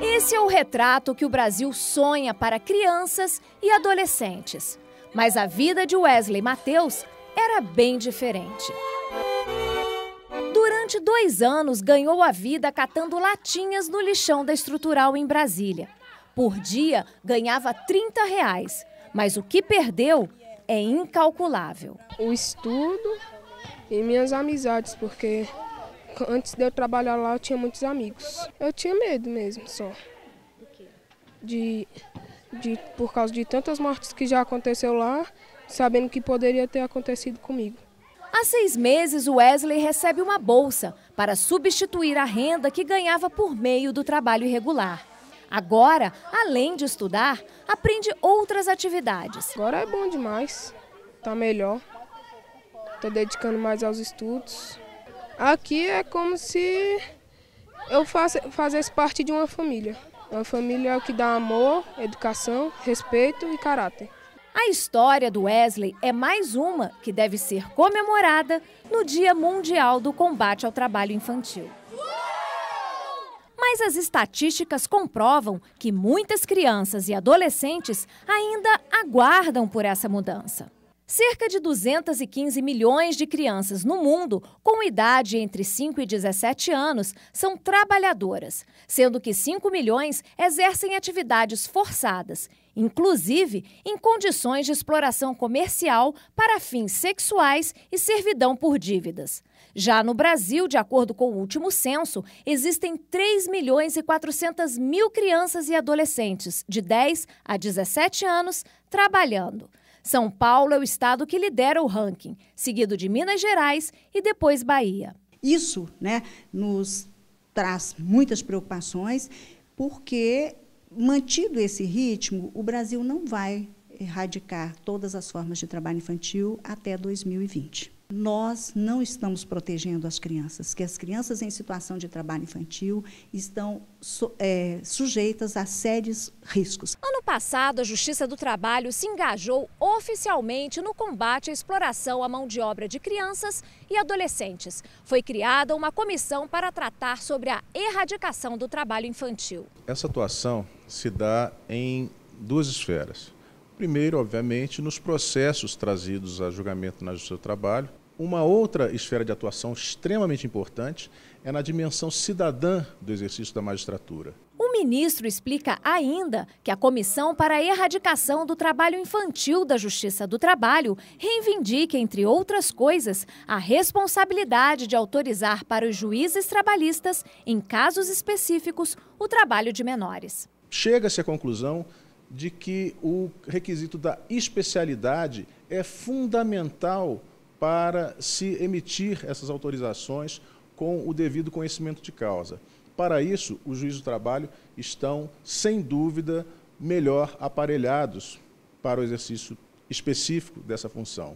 Esse é o retrato que o Brasil sonha para crianças e adolescentes. Mas a vida de Wesley Mateus era bem diferente. Durante dois anos, ganhou a vida catando latinhas no lixão da estrutural em Brasília. Por dia, ganhava 30 reais, mas o que perdeu é incalculável. O estudo e minhas amizades, porque Antes de eu trabalhar lá, eu tinha muitos amigos. Eu tinha medo mesmo, só. De, de, por causa de tantas mortes que já aconteceu lá, sabendo que poderia ter acontecido comigo. Há seis meses, o Wesley recebe uma bolsa para substituir a renda que ganhava por meio do trabalho irregular. Agora, além de estudar, aprende outras atividades. Agora é bom demais, tá melhor. Tô dedicando mais aos estudos. Aqui é como se eu fizesse parte de uma família. Uma família que dá amor, educação, respeito e caráter. A história do Wesley é mais uma que deve ser comemorada no Dia Mundial do Combate ao Trabalho Infantil. Mas as estatísticas comprovam que muitas crianças e adolescentes ainda aguardam por essa mudança. Cerca de 215 milhões de crianças no mundo com idade entre 5 e 17 anos são trabalhadoras, sendo que 5 milhões exercem atividades forçadas, inclusive em condições de exploração comercial para fins sexuais e servidão por dívidas. Já no Brasil, de acordo com o último censo, existem 3 milhões e 400 mil crianças e adolescentes de 10 a 17 anos trabalhando. São Paulo é o estado que lidera o ranking, seguido de Minas Gerais e depois Bahia. Isso né, nos traz muitas preocupações, porque, mantido esse ritmo, o Brasil não vai erradicar todas as formas de trabalho infantil até 2020 nós não estamos protegendo as crianças, que as crianças em situação de trabalho infantil estão su é, sujeitas a sérios riscos. Ano passado, a Justiça do Trabalho se engajou oficialmente no combate à exploração à mão de obra de crianças e adolescentes. Foi criada uma comissão para tratar sobre a erradicação do trabalho infantil. Essa atuação se dá em duas esferas. Primeiro, obviamente, nos processos trazidos a julgamento na Justiça do Trabalho. Uma outra esfera de atuação extremamente importante é na dimensão cidadã do exercício da magistratura. O ministro explica ainda que a Comissão para a Erradicação do Trabalho Infantil da Justiça do Trabalho reivindica, entre outras coisas, a responsabilidade de autorizar para os juízes trabalhistas, em casos específicos, o trabalho de menores. Chega-se à conclusão de que o requisito da especialidade é fundamental para se emitir essas autorizações com o devido conhecimento de causa. Para isso, os juízes do trabalho estão, sem dúvida, melhor aparelhados para o exercício específico dessa função.